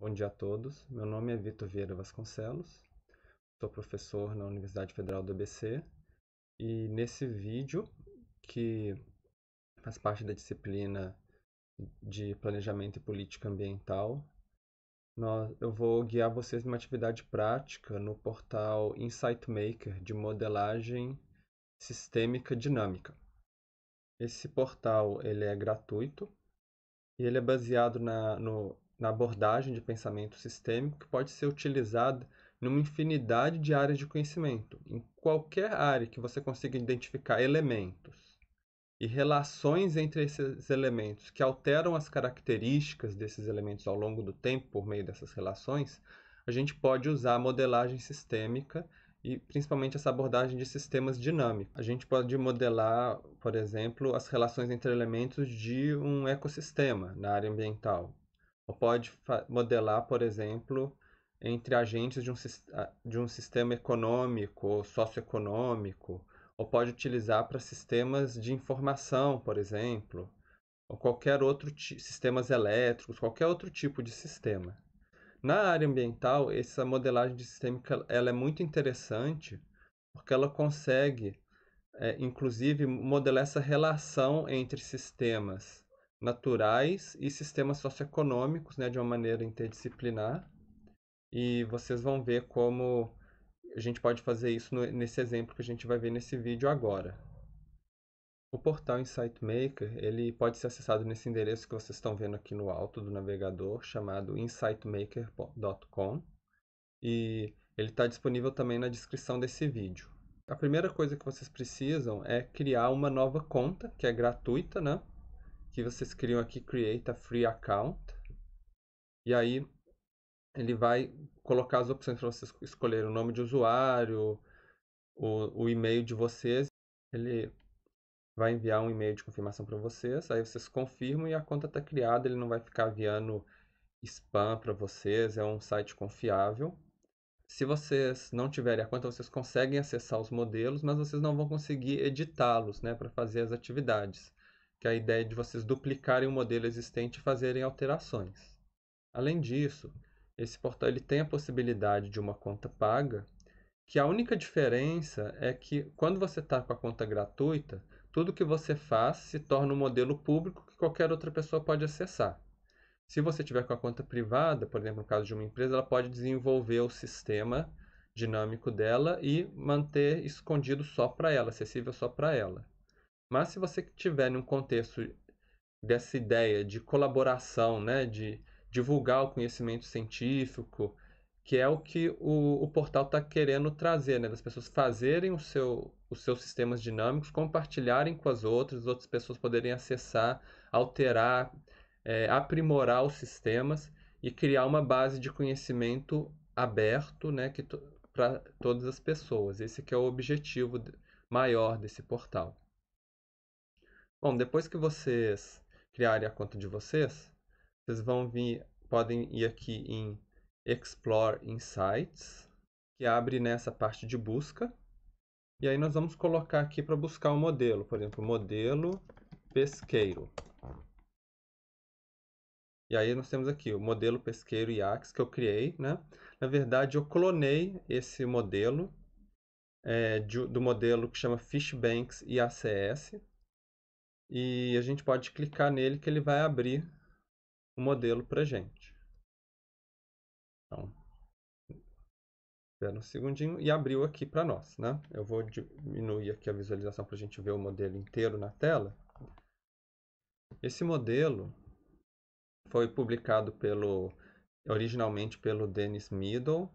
Bom dia a todos. Meu nome é Vitor Vieira Vasconcelos. Sou professor na Universidade Federal do ABC e nesse vídeo, que faz parte da disciplina de Planejamento e Política Ambiental, nós, eu vou guiar vocês numa atividade prática no portal Insight Maker de modelagem sistêmica dinâmica. Esse portal ele é gratuito e ele é baseado na, no na abordagem de pensamento sistêmico que pode ser utilizada numa infinidade de áreas de conhecimento. Em qualquer área que você consiga identificar elementos e relações entre esses elementos que alteram as características desses elementos ao longo do tempo por meio dessas relações, a gente pode usar a modelagem sistêmica e principalmente essa abordagem de sistemas dinâmicos. A gente pode modelar, por exemplo, as relações entre elementos de um ecossistema na área ambiental ou pode modelar, por exemplo, entre agentes de um, ah, de um sistema econômico ou socioeconômico, ou pode utilizar para sistemas de informação, por exemplo, ou qualquer outro sistemas elétricos, qualquer outro tipo de sistema. Na área ambiental, essa modelagem de sistêmica ela é muito interessante porque ela consegue, é, inclusive, modelar essa relação entre sistemas naturais e sistemas socioeconômicos, né, de uma maneira interdisciplinar. E vocês vão ver como a gente pode fazer isso no, nesse exemplo que a gente vai ver nesse vídeo agora. O portal Insight Maker, ele pode ser acessado nesse endereço que vocês estão vendo aqui no alto do navegador, chamado insightmaker.com, e ele está disponível também na descrição desse vídeo. A primeira coisa que vocês precisam é criar uma nova conta, que é gratuita, né? que vocês criam aqui create a free account e aí ele vai colocar as opções para vocês escolher o nome de usuário, o, o e-mail de vocês, ele vai enviar um e-mail de confirmação para vocês, aí vocês confirmam e a conta está criada, ele não vai ficar enviando spam para vocês, é um site confiável. Se vocês não tiverem a conta, vocês conseguem acessar os modelos, mas vocês não vão conseguir editá-los né, para fazer as atividades que é a ideia de vocês duplicarem o modelo existente e fazerem alterações. Além disso, esse portal ele tem a possibilidade de uma conta paga, que a única diferença é que quando você está com a conta gratuita, tudo que você faz se torna um modelo público que qualquer outra pessoa pode acessar. Se você tiver com a conta privada, por exemplo, no caso de uma empresa, ela pode desenvolver o sistema dinâmico dela e manter escondido só para ela, acessível só para ela. Mas se você tiver num contexto dessa ideia de colaboração, né, de divulgar o conhecimento científico, que é o que o, o portal está querendo trazer, né, das pessoas fazerem o seu, os seus sistemas dinâmicos, compartilharem com as outras, outras pessoas poderem acessar, alterar, é, aprimorar os sistemas e criar uma base de conhecimento aberto, né, que para todas as pessoas. Esse que é o objetivo maior desse portal. Bom, depois que vocês criarem a conta de vocês, vocês vão vir, podem ir aqui em Explore Insights, que abre nessa parte de busca. E aí nós vamos colocar aqui para buscar o um modelo, por exemplo, modelo pesqueiro. E aí nós temos aqui o modelo pesqueiro IAX que eu criei, né? Na verdade, eu clonei esse modelo é, de, do modelo que chama Fishbanks IACS, e a gente pode clicar nele que ele vai abrir o modelo para gente. Então, espera um segundinho e abriu aqui para nós, né? Eu vou diminuir aqui a visualização para a gente ver o modelo inteiro na tela. Esse modelo foi publicado pelo originalmente pelo Dennis Middle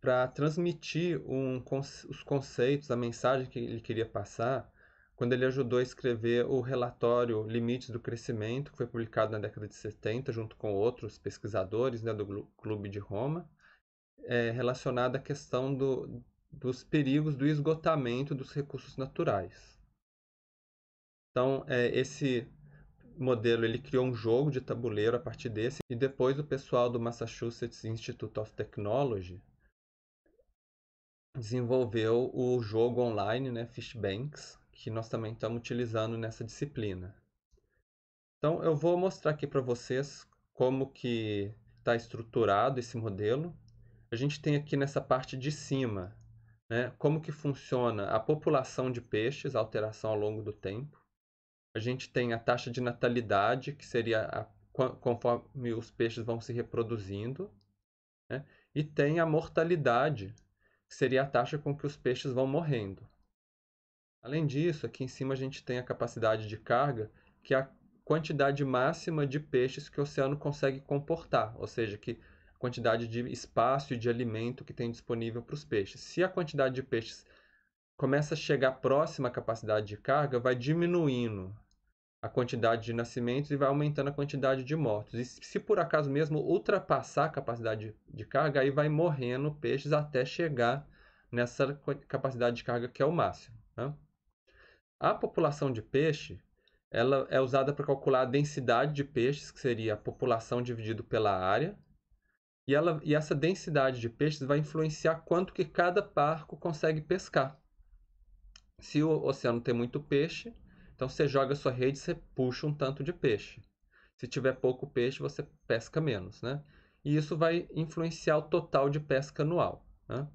para transmitir um, os conceitos, a mensagem que ele queria passar quando ele ajudou a escrever o relatório Limites do Crescimento, que foi publicado na década de 70, junto com outros pesquisadores né, do Clube de Roma, é, relacionado à questão do, dos perigos do esgotamento dos recursos naturais. Então, é, esse modelo ele criou um jogo de tabuleiro a partir desse, e depois o pessoal do Massachusetts Institute of Technology desenvolveu o jogo online, né, Fishbanks, que nós também estamos utilizando nessa disciplina. Então, eu vou mostrar aqui para vocês como que está estruturado esse modelo. A gente tem aqui nessa parte de cima, né, como que funciona a população de peixes, a alteração ao longo do tempo. A gente tem a taxa de natalidade, que seria a, conforme os peixes vão se reproduzindo. Né, e tem a mortalidade, que seria a taxa com que os peixes vão morrendo. Além disso, aqui em cima a gente tem a capacidade de carga, que é a quantidade máxima de peixes que o oceano consegue comportar, ou seja, que a quantidade de espaço e de alimento que tem disponível para os peixes. Se a quantidade de peixes começa a chegar próxima à capacidade de carga, vai diminuindo a quantidade de nascimentos e vai aumentando a quantidade de mortos. E se por acaso mesmo ultrapassar a capacidade de carga, aí vai morrendo peixes até chegar nessa capacidade de carga que é o máximo. Né? A população de peixe ela é usada para calcular a densidade de peixes, que seria a população dividido pela área. E, ela, e essa densidade de peixes vai influenciar quanto que cada barco consegue pescar. Se o oceano tem muito peixe, então você joga sua rede e você puxa um tanto de peixe. Se tiver pouco peixe, você pesca menos, né? E isso vai influenciar o total de pesca anual. Né?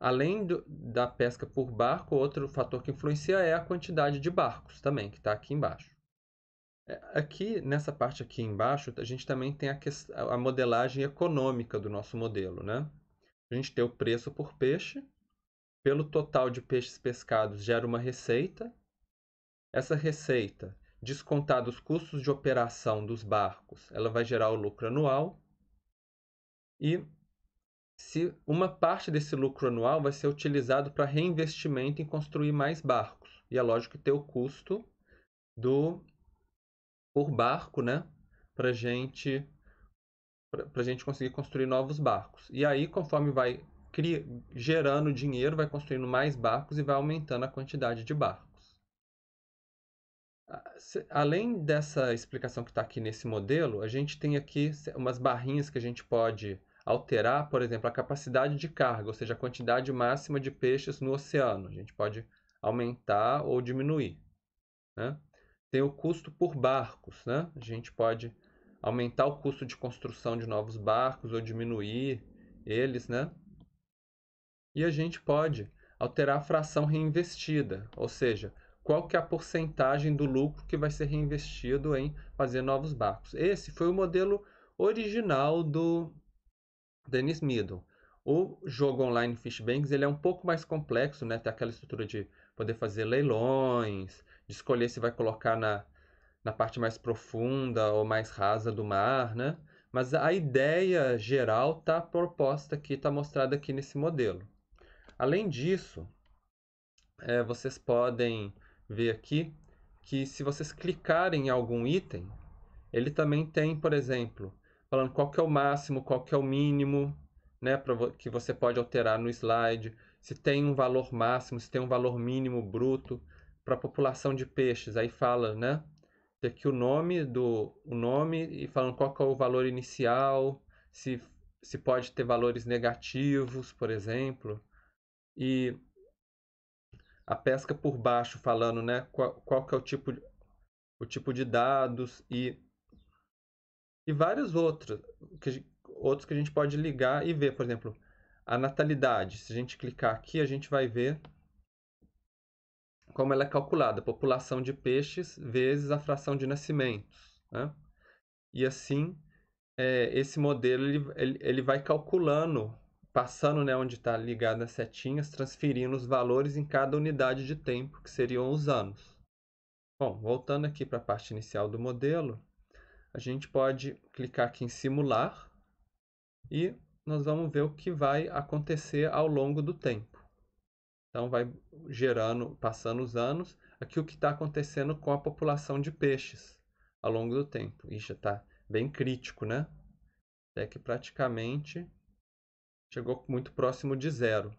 Além do, da pesca por barco, outro fator que influencia é a quantidade de barcos também, que está aqui embaixo. É, aqui, nessa parte aqui embaixo, a gente também tem a, a modelagem econômica do nosso modelo, né? A gente tem o preço por peixe, pelo total de peixes pescados gera uma receita. Essa receita, descontada os custos de operação dos barcos, ela vai gerar o lucro anual. E se uma parte desse lucro anual vai ser utilizado para reinvestimento em construir mais barcos. E é lógico que ter o custo do por barco, né, para gente para gente conseguir construir novos barcos. E aí, conforme vai cri gerando dinheiro, vai construindo mais barcos e vai aumentando a quantidade de barcos. Além dessa explicação que está aqui nesse modelo, a gente tem aqui umas barrinhas que a gente pode alterar, por exemplo, a capacidade de carga, ou seja, a quantidade máxima de peixes no oceano. A gente pode aumentar ou diminuir. Né? Tem o custo por barcos. Né? A gente pode aumentar o custo de construção de novos barcos ou diminuir eles. Né? E a gente pode alterar a fração reinvestida, ou seja, qual que é a porcentagem do lucro que vai ser reinvestido em fazer novos barcos. Esse foi o modelo original do Dennis Middle. O jogo online Fishbanks ele é um pouco mais complexo, né? Tem aquela estrutura de poder fazer leilões, de escolher se vai colocar na, na parte mais profunda ou mais rasa do mar, né? Mas a ideia geral está proposta aqui, está mostrada aqui nesse modelo. Além disso, é, vocês podem ver aqui que se vocês clicarem em algum item, ele também tem, por exemplo, falando qual que é o máximo, qual que é o mínimo, né, pra, que você pode alterar no slide, se tem um valor máximo, se tem um valor mínimo bruto para a população de peixes. Aí fala, né, tem aqui o nome do o nome e falando qual que é o valor inicial, se se pode ter valores negativos, por exemplo, e a pesca por baixo falando, né, qual, qual que é o tipo o tipo de dados e e vários outros que, outros que a gente pode ligar e ver. Por exemplo, a natalidade. Se a gente clicar aqui, a gente vai ver como ela é calculada. População de peixes vezes a fração de nascimentos. Né? E assim, é, esse modelo ele, ele, ele vai calculando passando né, onde está ligada as setinhas, transferindo os valores em cada unidade de tempo, que seriam os anos. Bom, voltando aqui para a parte inicial do modelo, a gente pode clicar aqui em simular e nós vamos ver o que vai acontecer ao longo do tempo. Então vai gerando, passando os anos, aqui o que está acontecendo com a população de peixes ao longo do tempo. Ixi, está bem crítico, né? Até que praticamente chegou muito próximo de zero.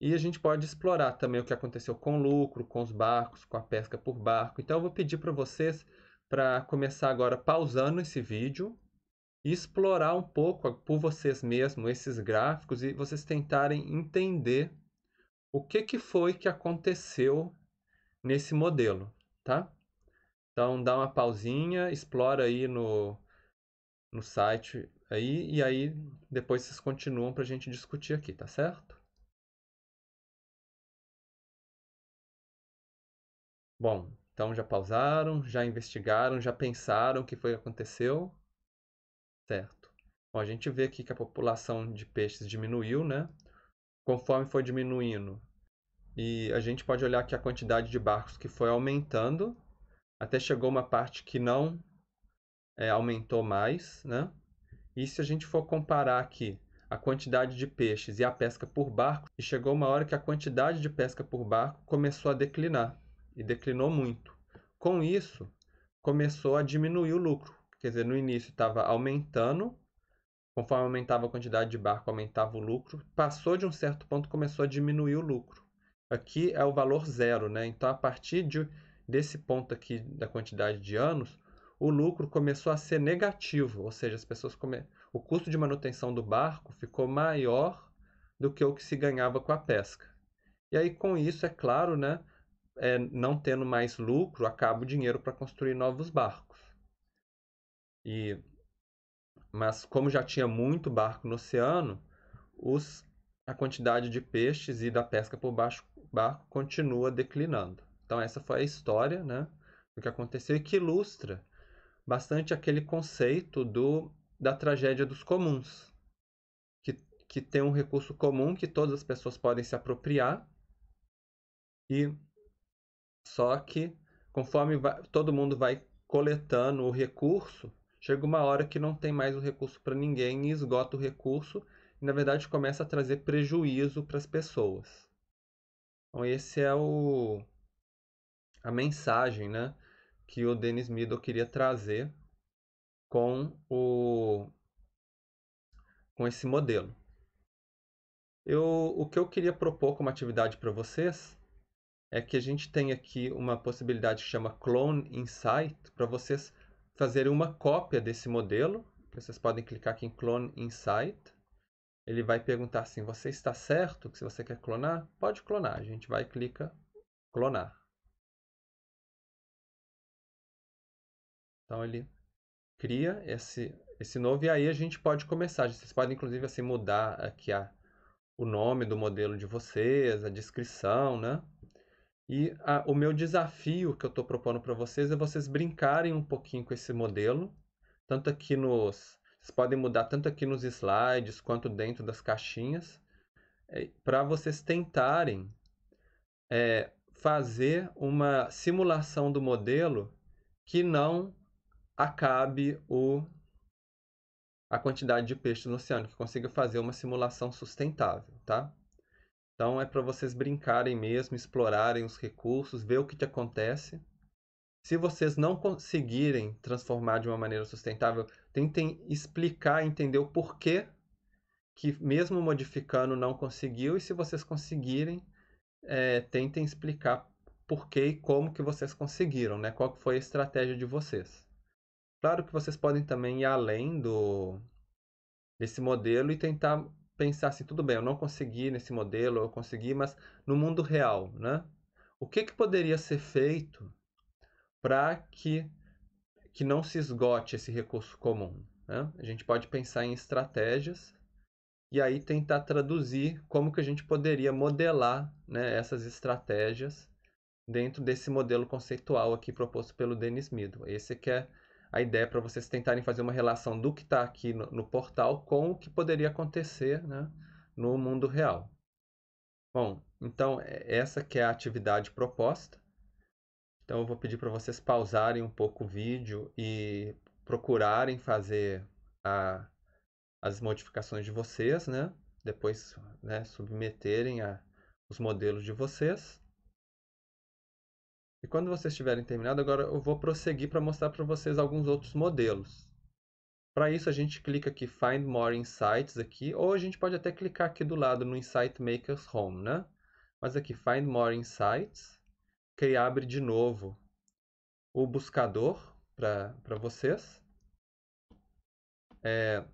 E a gente pode explorar também o que aconteceu com o lucro, com os barcos, com a pesca por barco. Então eu vou pedir para vocês para começar agora pausando esse vídeo e explorar um pouco por vocês mesmos esses gráficos e vocês tentarem entender o que, que foi que aconteceu nesse modelo, tá? Então dá uma pausinha, explora aí no, no site aí e aí depois vocês continuam para a gente discutir aqui, tá certo? Bom, então já pausaram, já investigaram, já pensaram o que foi que aconteceu. Certo. Bom, a gente vê aqui que a população de peixes diminuiu, né? Conforme foi diminuindo. E a gente pode olhar que a quantidade de barcos que foi aumentando, até chegou uma parte que não é, aumentou mais, né? E se a gente for comparar aqui a quantidade de peixes e a pesca por barco, e chegou uma hora que a quantidade de pesca por barco começou a declinar e declinou muito. Com isso, começou a diminuir o lucro. Quer dizer, no início estava aumentando, conforme aumentava a quantidade de barco, aumentava o lucro. Passou de um certo ponto, começou a diminuir o lucro. Aqui é o valor zero, né? Então, a partir de, desse ponto aqui da quantidade de anos, o lucro começou a ser negativo, ou seja, as pessoas come... o custo de manutenção do barco ficou maior do que o que se ganhava com a pesca. E aí com isso, é claro, né, é, não tendo mais lucro, acaba o dinheiro para construir novos barcos. E, mas como já tinha muito barco no oceano, os, a quantidade de peixes e da pesca por baixo, barco continua declinando. Então essa foi a história né, do que aconteceu e que ilustra bastante aquele conceito do, da tragédia dos comuns, que, que tem um recurso comum que todas as pessoas podem se apropriar e só que conforme vai, todo mundo vai coletando o recurso, chega uma hora que não tem mais o recurso para ninguém e esgota o recurso e na verdade começa a trazer prejuízo para as pessoas. Então esse é o a mensagem, né, que o Dennis Mido queria trazer com o com esse modelo. Eu, o que eu queria propor como atividade para vocês é que a gente tem aqui uma possibilidade que chama Clone Insight, para vocês fazerem uma cópia desse modelo. Vocês podem clicar aqui em Clone Insight. Ele vai perguntar assim, você está certo que se você quer clonar? Pode clonar. A gente vai e clica clonar. Então ele cria esse, esse novo e aí a gente pode começar. Vocês podem inclusive assim mudar aqui a, o nome do modelo de vocês, a descrição, né? E a, ah, o meu desafio que eu estou propondo para vocês é vocês brincarem um pouquinho com esse modelo, tanto aqui nos. Vocês podem mudar tanto aqui nos slides quanto dentro das caixinhas, é, eh, para vocês tentarem é, fazer uma simulação do modelo que não acabe o, a quantidade de peixes no oceano, que consiga fazer uma simulação sustentável, tá? Então é para vocês brincarem mesmo, explorarem os recursos, ver o que, te acontece. Se vocês não conseguirem transformar de uma maneira sustentável, tentem explicar, entender o porquê que mesmo modificando não conseguiu e se vocês conseguirem, é, tentem explicar porquê e como que vocês conseguiram, né? Qual foi a estratégia de vocês? Claro que vocês podem também ir além do desse modelo e tentar pensar assim, tudo bem, eu não consegui nesse modelo, eu consegui, mas no mundo real, né? O que, que poderia ser feito para que, que não se esgote esse recurso comum? Né? A gente pode pensar em estratégias e aí tentar traduzir como que a gente poderia modelar né, essas estratégias dentro desse modelo conceitual aqui proposto pelo Dennis Middle. Esse que é a ideia é para vocês tentarem fazer uma relação do que está aqui no, no, portal com o que poderia acontecer né, no mundo real. Bom, então é, essa que é a atividade proposta. Então eu vou pedir para vocês pausarem um pouco o vídeo e procurarem fazer a, as modificações de vocês, né? Depois né, submeterem a, os modelos de vocês. E quando vocês tiverem terminado, agora eu vou prosseguir para mostrar para vocês alguns outros modelos. Para isso, a gente clica aqui Find More Insights aqui, ou a gente pode até clicar aqui do lado no Insight Makers Home, né? Mas aqui, Find More Insights, que aí abre de novo o buscador para vocês. É,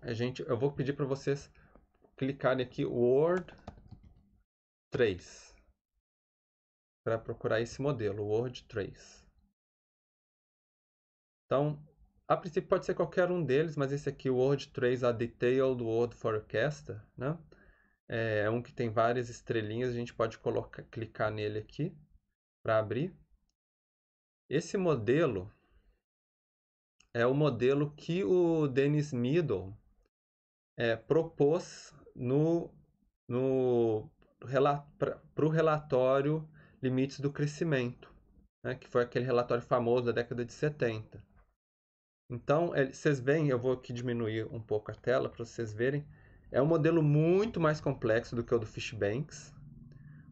a gente, eu vou pedir para vocês clicarem aqui Word 3 para procurar esse modelo, o Word Trace. Então, a princípio pode ser qualquer um deles, mas esse aqui, o Word Trace, a Detailed Word Forecaster, né? É, é um que tem várias estrelinhas, a gente pode colocar, clicar nele aqui para abrir. Esse modelo é o modelo que o Dennis Middle é, propôs no, no para o relatório Limites do Crescimento, né, que foi aquele relatório famoso da década de 70. Então, é, vocês veem, eu vou aqui diminuir um pouco a tela para vocês verem. É um modelo muito mais complexo do que o do Fishbanks,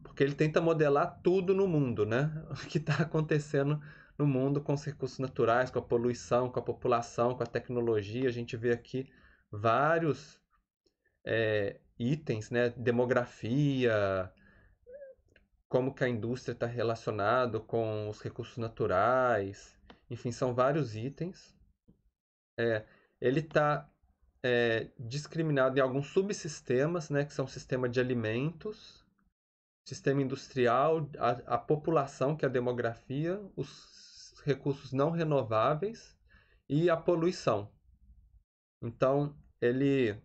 porque ele tenta modelar tudo no mundo, né? O que está acontecendo no mundo com os recursos naturais, com a poluição, com a população, com a tecnologia. A gente vê aqui vários é, itens, né? Demografia, como que a indústria está relacionado com os recursos naturais, enfim, são vários itens. É, ele está é, discriminado em alguns subsistemas, né, que são o sistema de alimentos, sistema industrial, a, a população, que é a demografia, os recursos não renováveis e a poluição. Então, ele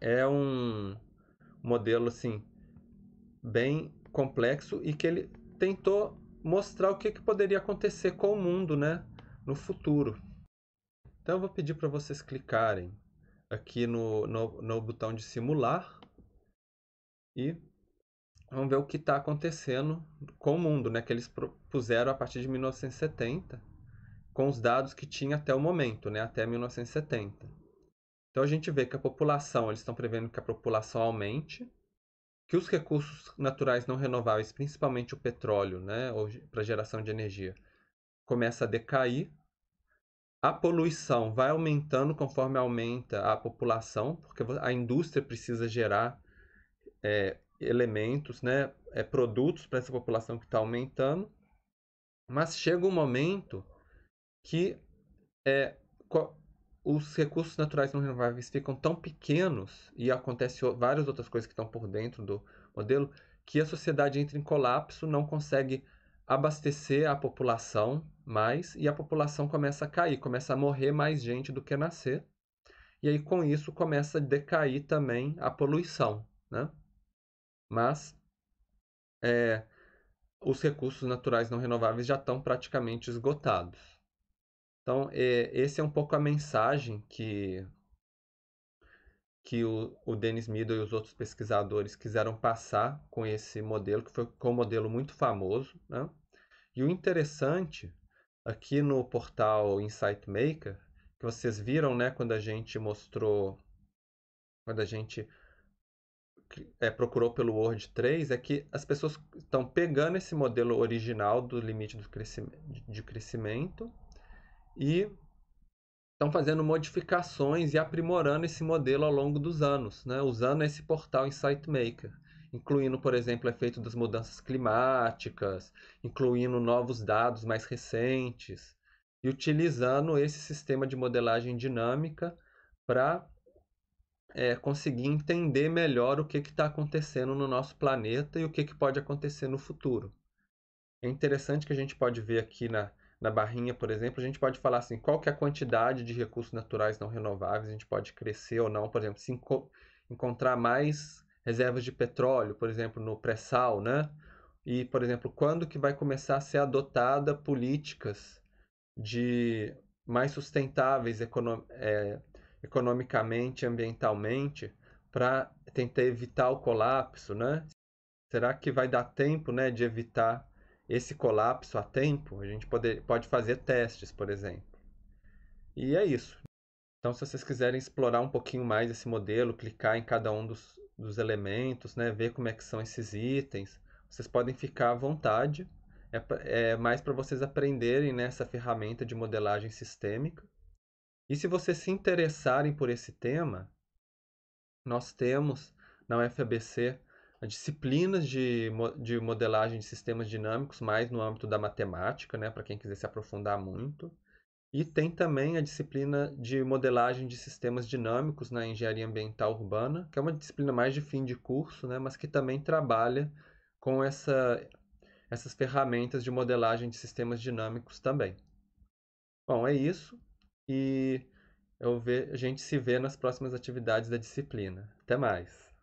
é um modelo assim bem complexo e que ele tentou mostrar o que, que poderia acontecer com o mundo né, no futuro. Então eu vou pedir para vocês clicarem aqui no, no, no botão de simular e vamos ver o que está acontecendo com o mundo, né? Que eles propuseram a partir de 1970, com os dados que tinha até o momento, né? Até 1970. Então a gente vê que a população, eles estão prevendo que a população aumente, que os recursos naturais não renováveis, principalmente o petróleo, né, para geração de energia, começa a decair. A poluição vai aumentando conforme aumenta a população, porque a indústria precisa gerar é, elementos, né, é, produtos para essa população que está aumentando. Mas chega um momento que é, os recursos naturais não renováveis ficam tão pequenos e acontece várias outras coisas que estão por dentro do modelo que a sociedade entra em colapso, não consegue abastecer a população mais e a população começa a cair, começa a morrer mais gente do que nascer. E aí com isso começa a decair também a poluição, né? Mas é, os recursos naturais não renováveis já estão praticamente esgotados. Então, é, esse é um pouco a mensagem que, que o, o Dennis Meadows e os outros pesquisadores quiseram passar com esse modelo, que foi um modelo muito famoso. Né? E o interessante, aqui no portal Insight Maker, que vocês viram né, quando a gente mostrou, quando a gente é, procurou pelo Word 3, é que as pessoas estão pegando esse modelo original do limite do crescimento, de crescimento e estão fazendo modificações e aprimorando esse modelo ao longo dos anos, né? usando esse portal Insight Maker, incluindo, por exemplo, o efeito das mudanças climáticas, incluindo novos dados mais recentes e utilizando esse sistema de modelagem dinâmica para é, conseguir entender melhor o que está acontecendo no nosso planeta e o que, que pode acontecer no futuro. É interessante que a gente pode ver aqui na, na barrinha, por exemplo, a gente pode falar assim, qual que é a quantidade de recursos naturais não renováveis, a gente pode crescer ou não, por exemplo, se enco encontrar mais reservas de petróleo, por exemplo, no pré-sal, né? E, por exemplo, quando que vai começar a ser adotada políticas de mais sustentáveis econo é, economicamente, ambientalmente, para tentar evitar o colapso, né? Será que vai dar tempo, né, de evitar esse colapso a tempo, a gente pode, pode fazer testes, por exemplo. E é isso. Então, se vocês quiserem explorar um pouquinho mais esse modelo, clicar em cada um dos, dos elementos, né, ver como é que são esses itens, vocês podem ficar à vontade. É, é mais para vocês aprenderem nessa né, ferramenta de modelagem sistêmica. E se vocês se interessarem por esse tema, nós temos na UFABC disciplinas de, de modelagem de sistemas dinâmicos, mais no âmbito da matemática, né, para quem quiser se aprofundar muito. E tem também a disciplina de modelagem de sistemas dinâmicos na engenharia ambiental urbana, que é uma disciplina mais de fim de curso, né, mas que também trabalha com essa, essas ferramentas de modelagem de sistemas dinâmicos também. Bom, é isso. E eu ve, a gente se vê nas próximas atividades da disciplina. Até mais!